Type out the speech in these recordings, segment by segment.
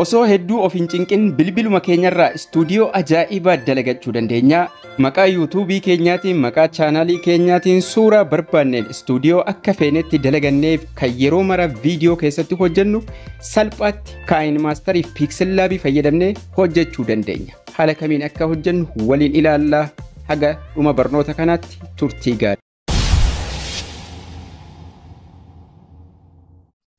Osoo hedduu of hin cinqin bilbiluma keenyarraa istuudiyoo ajaa'ibaa dalagachuu dandeenya. Maqaa yuutuubii keenyaatiin maqaa chaanaalii keenyaatiin suuraa barbaanneen istuudiyoo akka feenetti dalaganneef kan yeroo mara viidiyoo keessatti hojjennu salphaatti kaa'in maastariif piiksel laabii fayyadamnee hojjechuu dandeenya. Haala kamiin akka hojjennu waliin ilaallaa haga dhuma barnoota kanaatti turtii gaadha.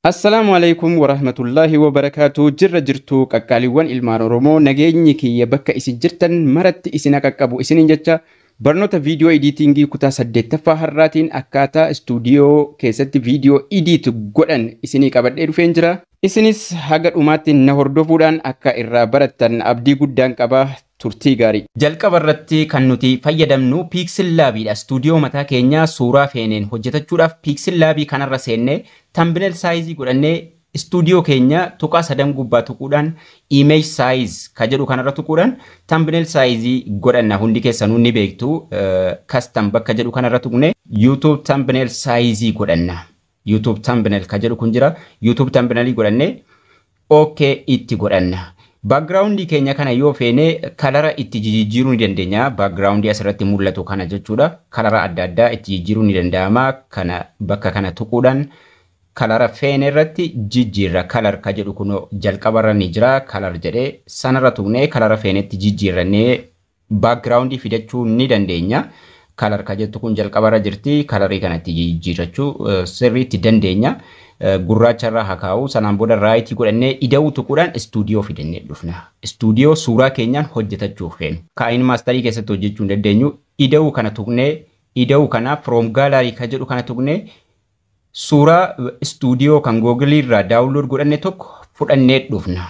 Assalaamu alaykum wa rahmatullahi wa barakaatu jirra jirtu qaqqaaliiwwan ilmaan Oromoo nageenyi kiyya bakka isin jirtan maratti isin qaqqabu isiniin jecha Barnoota viidiyoo ediitingii kutaa saddeettaffaa har'aatiin akkaataa istuudiyoo keessatti viidiyoo ediit godhan isinii qabadhee dhufeen jira. Isinis haga dhumaatti na hordofuudhaan akka irraa barattan abdii guddaan qabaa turtii gaarii. Jalqaba irratti kan nuti fayyadamnu Piiksel Laabiidha. Istuudiyoo mataa keenyaa suuraa feeneen hojjetachuudhaaf Piiksel Laabii kanarra seennee tambineel saayizii godhannee istuudiyoo keenya tuqaa sadan gubbaa tuquudhaan iimeej saayiz ka jedhu kanarra tuquudhaan tambineel saayizii godhanna hundi keessanuu ni beektu kastan bakka jedhu kanarra tuqne yuutuub tambineel saayizii godhanna yuutuub tambineel ka jedhu kun jira yuutuub tambineelii godhanne ookee itti godhanna. Baakgiraawundii keenya kana yoo feene kalara itti jijjiiruu ni dandeenya. Baakgiraawundii asirratti mul'atu kana jechuudha. Kalara adda addaa itti jijjiiruu ni danda'ama. Kana bakka kana tuquudhaan kalara feene irratti jijjiirra kalar ka jedhu kun jalqabarra ni jira kalar jedhee sanarra tuqnee kalara feenetti jijjiirrannee baakgiraawundii fidachuu ni dandeenya. Kalar ka jettu kun jalqabarra jirti kalarii kanatti jijjiirrachuu eh, sirriitti dandeenya. Eh, gurraacharraa hakaa'uu sanaan booda raayitii godhannee ida'uu tuquudhaan istuudiyoo fidannee dhufna. Istuudiyoo suuraa keenyaan hojjetachuuf feenu. Kaa'in maastarii keessatti hojjechuu hin dandeenyu ida'uu kana tuqnee ida'uu kana firoom gaalarii ka jedhu kana tuqnee suuraa istuudiyoo kan googilii irraa daawulood godhanne tokko fudhannee dhufna.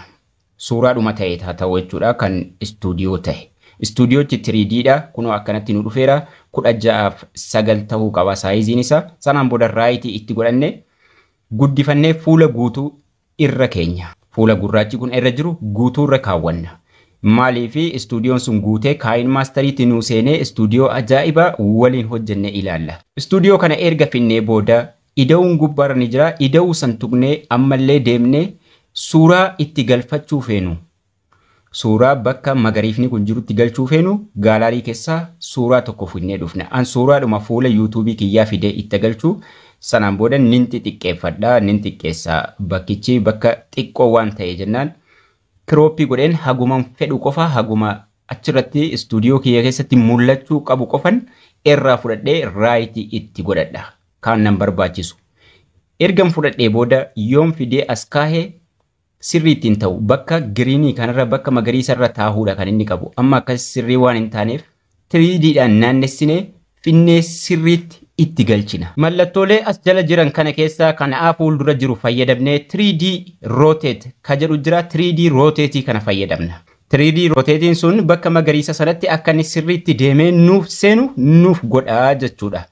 Suuraa dhuma ta'e ta'u jechuudha kan istuudiyoo ta'e. Istuudiyoochi 3Ddha. Kunoo akkanatti nu dhufeera. kudha ja'aaf sagal ta'uu qaba Saayiiziin isaa. Sanaan booda raayitii itti godhanne guddifannee fuula guutuu irra keenya. Fuula gurraachi kun irra jiru guutuu irra kaawwanna. Maaliif istuudiyoon sun guutee kaayin maastariitti nu seenee istuudiyoo ajaa'ibaa waliin hojjennee ilaalla. Istuudiyoo kana erga finnee booda ida'uun gubbaarra ni jira. Ida'uu san tuqnee ammallee deemnee suuraa itti galfachuu feenu. Suuraa bakka magariifni kun jirutti galchuu feenu gaalarii keessaa suuraa tokko fuunnee dhufne. An suuraadhuma fuula yuutuubii kiyyaa fidee itti galchuu sanaan booda nin xixiqqeeffadha nin xiqqeessa bakkichii bakka xiqqoo waan ta'e jennaan kirooppii godheen hagumaan fedhu qofa haguma achirratti istuudiyoo kiyya keessatti mul'achuu qabu qofan irraa fudhadhee raayitii itti godhadha. kan nan barbaachisu. Ergan fudhadhee booda yoom fidee as kaahe sirri ittiin ta'u bakka giriinii kanarra bakka magariisa irra taahuudha kan inni qabu. Amma akkas sirrii waan hin taaneef tiriidiidhaan naannessinee finnee sirriitti itti galchina. Mallattoolee as jala jiran kana keessa kan A fuuldura jiru fayyadamnee 3D rotate ka jedhu jira 3D kana fayyadamna. 3D sun bakka magariisa sanatti akka inni sirriitti deemee nuuf seenu nuuf godhaa jechuudha.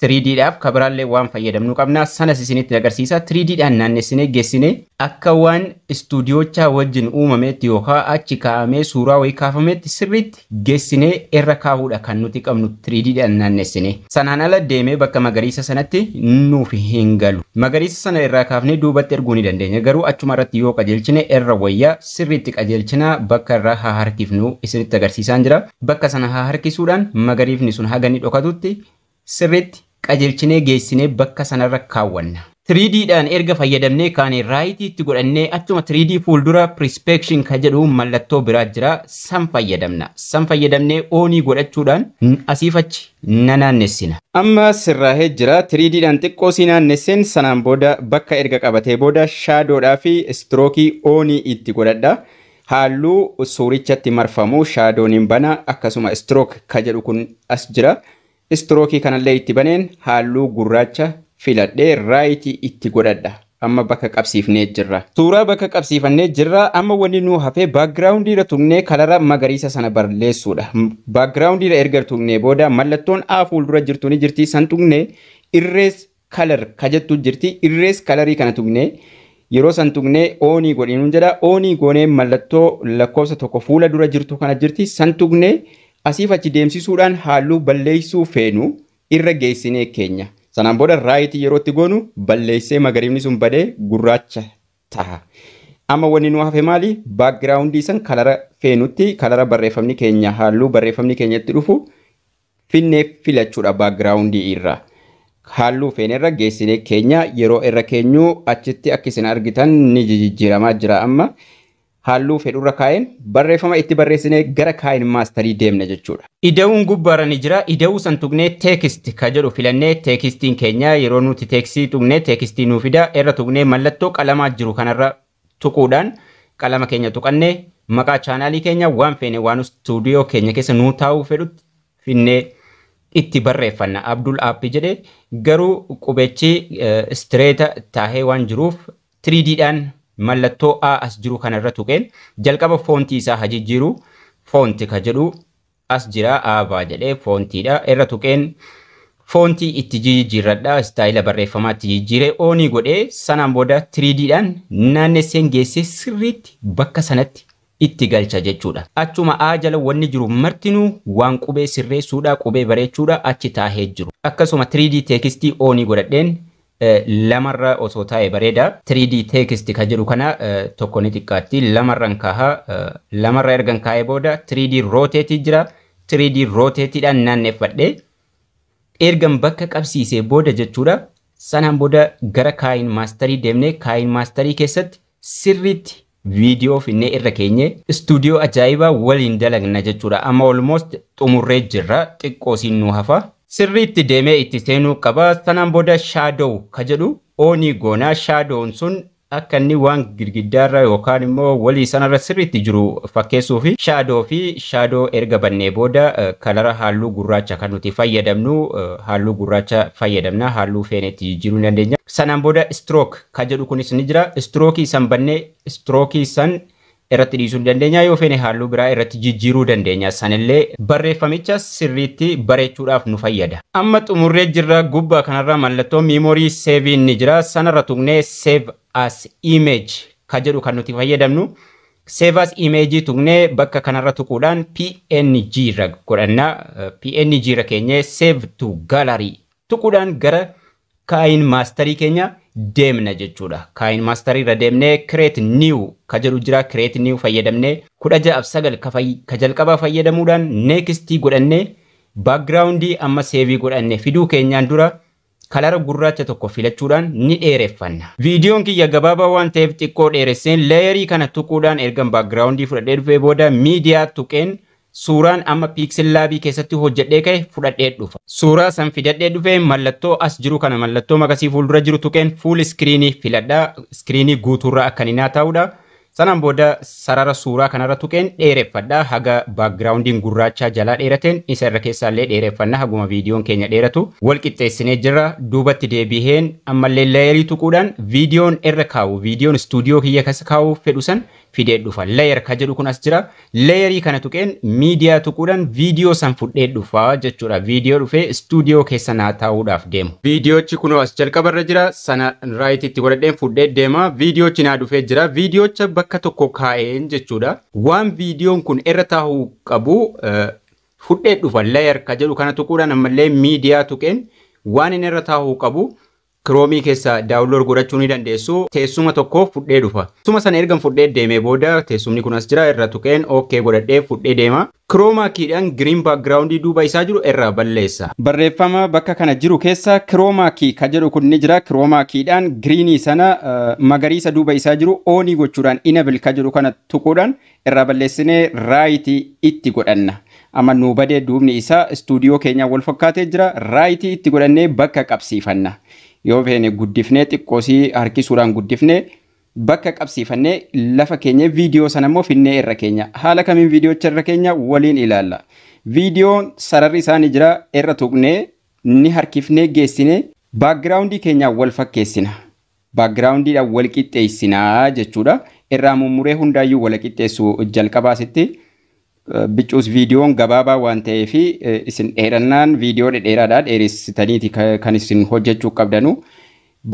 3Didhaaf kabiraallee waan fayyadamnu qabnaa sana isinitti agarsiisa. 3Didhaan naannessinee geessinee akka waan istuudiyoochaa wajjin uumameetti yookaan achi kaa'amee suuraa wayii kaafameetti sirriitti geessine irra kaahuudha kan nuti qabnu 3Didhaan naannessinee. Sanaan ala deemee bakka magariisa sanatti nuuf hingalu Magariisa sana irraa kaafnee duubatti erguu ni dandeenya. Garuu achuma irratti yoo qajeelchine irra wayyaa sirriitti qajeelchinaa bakka irraa haa harkifnu isinitti agarsiisaa jira. Bakka sana haa harkisuudhaan magariifni sun haga ni sirriitti qajeelchine geessine bakka sanarra kaawwanna. 3 erga fayyadamnee kaane itti godhannee achuma 3D fuuldura prispeekshin ka jedhu mallattoo biraa jira san fayyadamna. San fayyadamnee oonii godhachuudhaan asiifachi nanaannessina. Amma sirraahee jira 3Ddhaan xiqqoo si sanaan booda bakka erga qabatee booda shaadoodhaa fi istirookii oonii itti godhadhaa Halluu suurichatti marfamu shaadoon hin bana akkasuma istirook ka jedhu kun as jira. Istrookii kanallee itti baneen halluu gurraacha filadhee raayitii itti godhadha. Amma bakka qabsiifnee jirra. Suuraa bakka qabsiifannee jirra. Amma wanni nu hafee baagiraawundiidha tuqnee kalara magariisa sana barleessuudha. Baagiraawundiidha erga tuqnee booda mallattoon A fuuldura jirtu ni jirti. San tuqnee irrees kalar kajettu jirti. Irrees kalarii kana tuqnee yeroo san tuqnee oonii godhinuun jedha. Oonii goonee mallattoo lakkoofsa tokko fuula dura jirtu kana jirti. San tuqnee asiif achi deemsisuudhaan halluu balleeysuu feenu irra geessinee keenya. Sanaan booda raayitii yerootti goonu balleessee magariibni sun badee gurraacha ta'a. Amma wanni nu hafe maali? Baakgiraawundii san kalara feenutti kalara barreeffamni keenya halluu barreeffamni keenyatti dhufu finnee filachuudha baakgiraawundii irraa. Halluu feenerra geessinee keenya yeroo irra keenyu achitti akka isin argitan ni jijjiiramaa jira amma. halluu fedhurra kaa'een barreeffama itti barreessinee gara kaa'in maastarii deemna jechuudha. Ida'uun gubbaarra ni jira. Ida'uu san tuqnee teekist ka jedhu filannee teekistiin keenya yeroo nuti teeksisii tuqnee teekistii nuu fidaa irra tuqnee mallattoo qalamaa jiru kanarra tuquudhaan qalama keenya tuqannee maqaa chaanaalii keenya waan feene waan istuudiyoo keenya keessa nuu taa'uu fedhutti finnee itti barreeffanna. Abdul Aappi jedhe garuu qubechi istireeta eh, taahee waan jiruuf 3 mallattoo A as jiru kana irra tuqeen jalqaba foontii isaa hajijjiiru foonti ka jedhu as jira A jedhee foontiidha. Irra tuqeen foontii itti jijjiirradha. Istaayila barreeffamaa itti jijjiiree oonii godhee sanaan booda 3D'dhaan naannesseen geessee sirriitti bakka sanatti itti galcha jechuudha. Achuma A jala wanni jiru martinuu waan qubee sirreessuudha, qubee bareechuudha achi taahee jiru. Akkasuma 3D teekistii oonii godhadheen lamarra osoo taa'e bareeda 3D text ka jedhu kana eh, tokko ni xiqqaatti lamarran kaha eh, lamarra ergan kaa'ee booda 3D jiraa jira 3D rotate dhaan naanneffadhe ergan bakka qabsiisee booda jechuudha sanaan booda gara kaayin maastarii deemnee kaayin maastarii keessatti sirriitti viidiyoo finnee irra keenye istuudiyoo ajaa'ibaa waliin dalagna jechuudha amma olmost xumurree jirra xiqqoosiin nuu hafa sirri itti deemee itti seenuu qaba. Sanaan booda shaadoo ka jedhu oonii goonaa shaadoon sun akka waan girgiddaarra yookaan immoo walii sanarra sirriitti jiru fakkeessuu fi shaadoo fi shaadoo erga bannee booda eh, kalara halluu gurraacha kan nuti fayyadamnu eh, halluu gurraacha fayyadamna halluu feenetti jiruu dandeenya. Sanaan booda stroke ka jedhu kunis ni jira. Strookii san bannee strookii san irratti dhiisuu dandeenyaa yoo feene halluu biraa irratti jijjiiruu dandeenya sanillee barreeffamicha sirriitti bareechuudhaaf nu fayyada. Amma xumurree jirra gubbaa kanarra mallattoo memorii seeviin ni jira sanarra tuqnee save as image ka jedhu kan nuti fayyadamnu save as image tuqnee bakka kanarra tuquudhaan png irra godhanna png irra keenyee save tu gallery tuquudhaan gara kaayin maastarii keenya deemna jechuudha. Kaayin maastarii irra deemnee kireet niiw ka jedhu jira kireet niiw fayyadamnee kudha ja'aaf sagal ka jalqabaa fayyadamuudhaan neekstii godhannee baakgiraawundii amma seevii godhanne fiduu keenyaan dura kalara gurraacha tokko filachuudhaan ni dheereffanna. Viidiyoon kiyya gabaabaa waan ta'eef xiqqoo dheeresseen leeyarii kana tuquudhaan ergan baakgiraawundii fudhadhee dhufee booda miidiyaa tuqeen suuraan amma piiksin laabii keessatti hojjedhee ka'e fudhadhee dhufa. Suuraa san fidadhee dhufe mallattoo as jiru kana mallattoo maqasii fuuldura jiru tuqeen fuul iskiriinii filadhaa iskiriinii guutuurraa akka ninaa ta'udha. Sanaan booda sarara suuraa kanarra tuqeen dheereffadha. Haga baakgiraawundiin gurraacha jalaa dheerateen isa irra keessaallee dheereffanna. Haguma viidiyoon keenya dheeratu wal qixxeessinee jira. Duubatti deebi'een ammallee leerii tuquudhaan viidiyoon irra kaa'u viidiyoon istuudiyoo kiyya keessa kaa'uu fedhu san fidee dhufa. Leeyer ka jedhu kun as jira. Leeyerii kana tuqeen miidiyaa tuquudhaan viidiyoo san fudhee dhufa jechuudha. Viidiyoo dhufee istuudiyoo keessa naa taa'uudhaaf deema. Viidiyoochi kun as jalqabarra jira. Sana raayitiitti godhadheen fudhee deema. Viidiyoochi naa dhufee jira. Viidiyoocha bakka tokko kaa'een jechuudha. Waan viidiyoon kun irra taa'uu qabu eh, fudhee dhufa. Leeyer ka jedhu kana tuquudhaan ammallee miidiyaa tuqeen waan inni irra taa'uu qabu kiroomii keessaa daawuloor godhachuu ni dandeessu teessuma tokko fudhee dhufa teessuma sana ergan fudhee deemee booda teessumni kun as jira irra tuqeen ookee godhadhee fudhee deema kiroomakiidhaan giriin baakgiraawundii duuba isaa jiru irraa balleessa barreeffama bakka kana jiru keessa kiroomaakii ka jedhu kun ni jira kiroomakiidhaan giriinii sana uh, magariisa duuba isaa jiru oonii gochuudhaan inabil kana tuquudhaan irraa balleessinee raayitii itti godhanna amma nuu badee duubni isaa istuudiyoo keenyaan wal fakkaatee jira raayitii itti godhannee bakka qabsiifanna. yoo feene guddifnee xiqqoosii harkisuudhaan guddifnee bakka qabsiifannee lafa keenya viidiyoo sana immoo finnee irra keenya haala kamiin viidiyoocha irra keenya waliin ilaalla viidiyoon sararri isaanii jira irra tuqnee ni harkifnee geessine baagiraawundii keenyaa wal fakkeessina baagiraawundiidhaan wal qixxeessinaa jechuudha irraa mummuree hundaayyuu wal qixxeessuu jalqabaasitti. Biccuus viidiyoon gabaabaa waan ta'eef isin dheerannaan viidiyoo dhedheeraadhaa dheeressitaniiti kan isin hojjechuu qabdanu.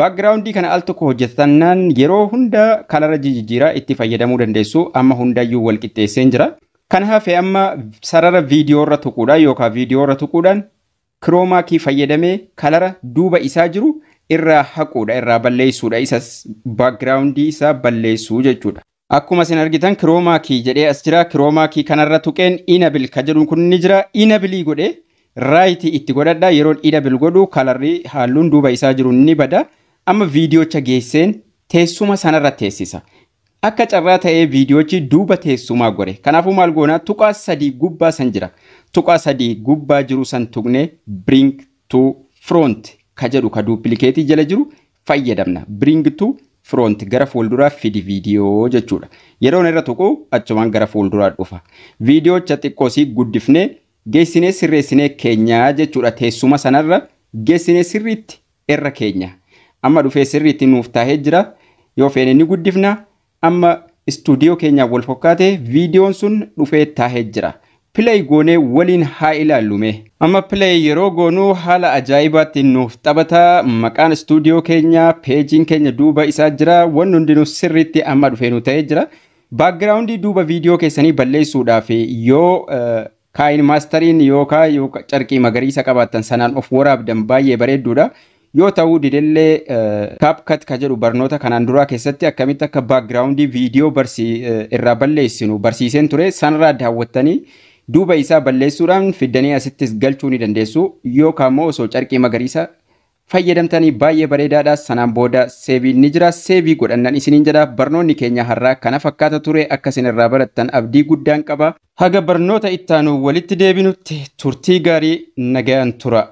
Baakgiraawundii kana al tokko hojjetannaan yeroo hunda kalarra jijjiiraa itti fayyadamuu dandeessu amma hundayyuu wal qixxeesseen jira. Kan hafe amma sarara viidiyoorra tuquudhaan yookaan viidiyoorra tuquudhaan kiroomaakii fayyadamee kalara duuba isaa jiru irraa haquudha irraa balleessuudha isas baakgiraawundii isaa balleessuu jechuudha. Akkuma isin argitan kiroomaakii jedhee as jira. Kiroomaakii kanarra tuqeen inabil kan jedhuun kun ni jira. Inabilii godhee raayitii itti godhadha. Yeroon inabil godhu kalarri halluun duuba isaa jiru ni bada. Amma viidiyoocha geesseen teessuma sanarra teessisa. Akka carraa ta'ee viidiyoochi duuba teessumaa gore. Kanaafuu maal goona tuqaa sadii gubbaa san jira. Tuqaa sadii gubbaa jiru san tuqne bring to front ka jedhu ka duplikeetii jala jiru fayyadamna. Bring to firoonti gara fuulduraa fidi viidiyoo jechuudha. Yeroon irra tuqu achumaan gara fuulduraa dhufa. Viidiyoocha xiqqoosii guddifnee geessinee sirreessinee keenyaa jechuudha teessuma sanarra geessinee sirriitti irra keenya. Amma dhufee sirriitti nuuf taahee jira. Yoo feene ni guddifna. Amma istuudiyoo keenyaan wal fakkaate viidiyoon sun dhufee taahee jira. Pilay goonee waliin haa ilaallume. Amma pilee yeroo goonuu haala ajaa'ibaatiin nuuf taphata. Maqaan istuudiyoo keenyaa peejiin keenya duuba isaa jira. Wanti hundinuu sirritti amma dhufee ta'ee jira. Baakgiraawundii duuba viidiyoo keessanii balleessuudhaaf yoo eh, kaayin maastariin yookaan carqii magariisa qabaatan sanaan of waraabdan baay'ee bareedduudha. Yoo ta'uu didellee kaapkat eh, ka jedhu barnoota kanaan duraa keessatti akkamitti akka baakgiraawundii viidiyoo eh, irraa balleessinu barsiiseen ture sanarraa daawwattanii duuba isaa balleessuudhaan fiddanii asittis galchuu ni dandeessu yookaan immoo osoo carqii magariisa fayyadamtanii baay'ee bareedaadha sanaan booda seeviin ni jira godhannaan godhannan isiniin jedha barnoonni keenya harraa kana fakkaata ture akkasin irraa barattan abdii guddaan qaba haga barnoota ittaanu walitti deebinutti turtii gaarii nagaan tura